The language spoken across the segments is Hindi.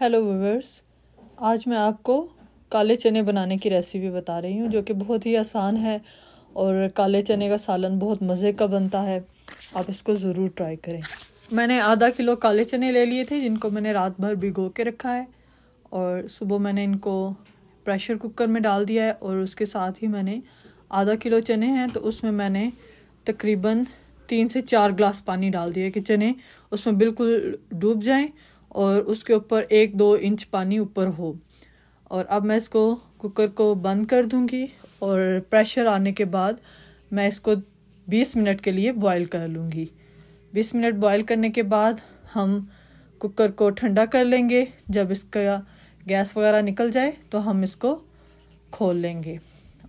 हेलो व्यूवर्स आज मैं आपको काले चने बनाने की रेसिपी बता रही हूँ जो कि बहुत ही आसान है और काले चने का सालन बहुत मज़े का बनता है आप इसको ज़रूर ट्राई करें मैंने आधा किलो काले चने ले लिए थे जिनको मैंने रात भर भिगो के रखा है और सुबह मैंने इनको प्रेशर कुकर में डाल दिया है और उसके साथ ही मैंने आधा किलो चने हैं तो उसमें मैंने तकरीबन तीन से चार ग्लास पानी डाल दिया कि चने उसमें बिल्कुल डूब जाएँ और उसके ऊपर एक दो इंच पानी ऊपर हो और अब मैं इसको कुकर को बंद कर दूंगी और प्रेशर आने के बाद मैं इसको 20 मिनट के लिए बॉईल कर लूँगी 20 मिनट बॉईल करने के बाद हम कुकर को ठंडा कर लेंगे जब इसका गैस वगैरह निकल जाए तो हम इसको खोल लेंगे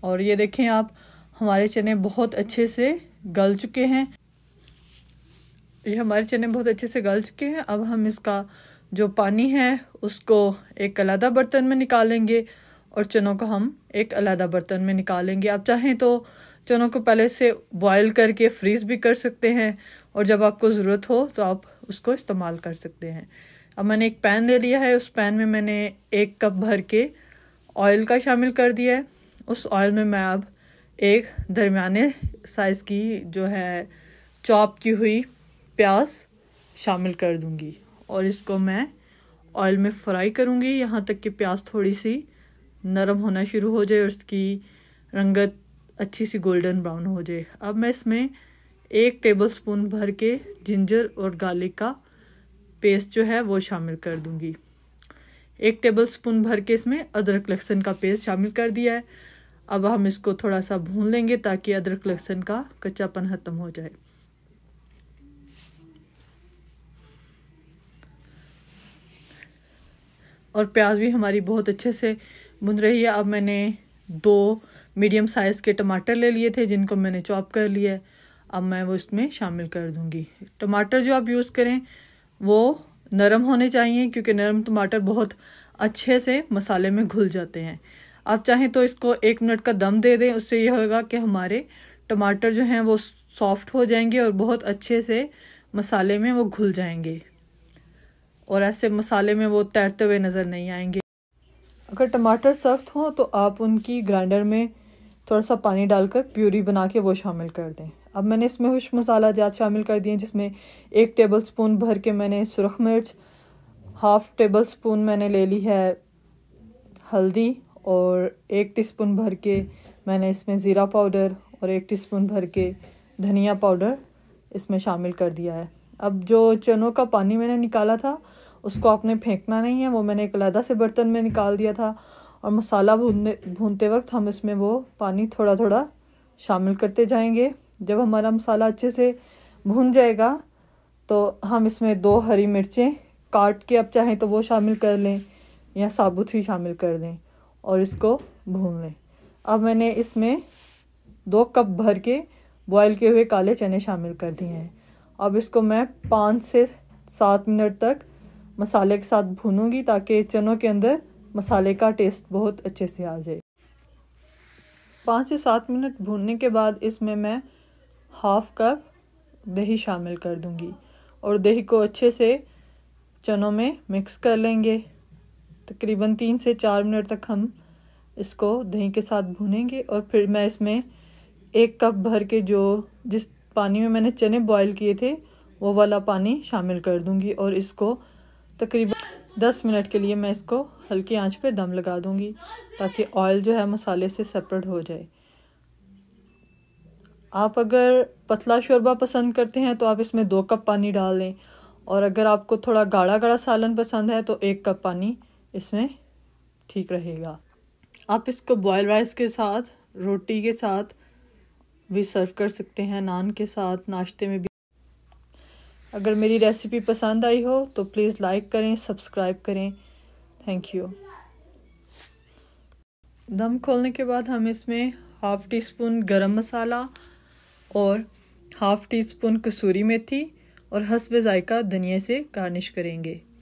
और ये देखें आप हमारे चने बहुत अच्छे से गल चुके हैं ये हमारे चने बहुत अच्छे से गल चुके हैं अब हम इसका जो पानी है उसको एक अलहदा बर्तन में निकालेंगे और चनों को हम एक अलहदा बर्तन में निकालेंगे आप चाहें तो चनों को पहले से बॉयल करके फ्रीज़ भी कर सकते हैं और जब आपको ज़रूरत हो तो आप उसको इस्तेमाल कर सकते हैं अब मैंने एक पैन ले लिया है उस पैन में मैंने एक कप भर के ऑयल का शामिल कर दिया है उस ऑयल में मैं अब एक दरमियाने साइज़ की जो है चॉप की हुई प्याज शामिल कर दूंगी और इसको मैं ऑयल में फ्राई करूँगी यहाँ तक कि प्याज थोड़ी सी नरम होना शुरू हो जाए और इसकी रंगत अच्छी सी गोल्डन ब्राउन हो जाए अब मैं इसमें एक टेबल स्पून भर के जिंजर और गार्लिक का पेस्ट जो है वो शामिल कर दूँगी एक टेबल स्पून भर के इसमें अदरक लहसुन का पेस्ट शामिल कर दिया है अब हम इसको थोड़ा सा भून लेंगे ताकि अदरक लहसुन का कच्चापन ख़त्म हो जाए और प्याज भी हमारी बहुत अच्छे से भुन रही है अब मैंने दो मीडियम साइज़ के टमाटर ले लिए थे जिनको मैंने चॉप कर लिया है अब मैं वो इसमें शामिल कर दूँगी टमाटर जो आप यूज़ करें वो नरम होने चाहिए क्योंकि नरम टमाटर बहुत अच्छे से मसाले में घुल जाते हैं आप चाहें तो इसको एक मिनट का दम दे दें उससे यह होगा कि हमारे टमाटर जो हैं वो सॉफ्ट हो जाएंगे और बहुत अच्छे से मसाले में वो घुल जाएंगे और ऐसे मसाले में वो तैरते हुए नज़र नहीं आएंगे अगर टमाटर सख्त हों तो आप उनकी ग्राइंडर में थोड़ा सा पानी डालकर प्यूरी बना के वो शामिल कर दें अब मैंने इसमें खुश मसाला जात शामिल कर दिए जिसमें एक टेबल स्पून भर के मैंने सुरख मिर्च हाफ़ टेबल स्पून मैंने ले ली है हल्दी और एक टीस्पून भर के मैंने इसमें ज़ीरा पाउडर और एक टीस्पून भर के धनिया पाउडर इसमें शामिल कर दिया है अब जो चनों का पानी मैंने निकाला था उसको आपने फेंकना नहीं है वो मैंने एक अलहदा से बर्तन में निकाल दिया था और मसाला भूनने भूनते वक्त हम इसमें वो पानी थोड़ा थोड़ा शामिल करते जाएंगे जब हमारा मसाला अच्छे से भून जाएगा तो हम इसमें दो हरी मिर्चें काट के अब चाहें तो वो शामिल कर लें या साबुत ही शामिल कर दें और इसको भून लें अब मैंने इसमें दो कप भर के बॉयल किए हुए काले चने शामिल कर दिए हैं अब इसको मैं पाँच से सात मिनट तक मसाले के साथ भूनूंगी ताकि चनों के अंदर मसाले का टेस्ट बहुत अच्छे से आ जाए पाँच से सात मिनट भूनने के बाद इसमें मैं हाफ कप दही शामिल कर दूंगी और दही को अच्छे से चनों में मिक्स कर लेंगे तकरीबन तीन से चार मिनट तक हम इसको दही के साथ भूनेंगे और फिर मैं इसमें एक कप भर के जो जिस पानी में मैंने चने बॉईल किए थे वो वाला पानी शामिल कर दूँगी और इसको तकरीबन दस मिनट के लिए मैं इसको हल्की आंच पे दम लगा दूँगी ताकि ऑयल जो है मसाले से सेपरेट हो जाए आप अगर पतला शोरबा पसंद करते हैं तो आप इसमें दो कप पानी डाल दें और अगर आपको थोड़ा गाढ़ा गाढ़ा सालन पसंद है तो एक कप पानी इसमें ठीक रहेगा आप इसको बॉयल राइस के साथ रोटी के साथ भी सर्व कर सकते हैं नान के साथ नाश्ते में भी अगर मेरी रेसिपी पसंद आई हो तो प्लीज़ लाइक करें सब्सक्राइब करें थैंक यू दम खोलने के बाद हम इसमें half tea spoon garam masala और हाफ़ टी स्पून कसूरी मेथी और हसब ज़ायका धनिया से गार्निश करेंगे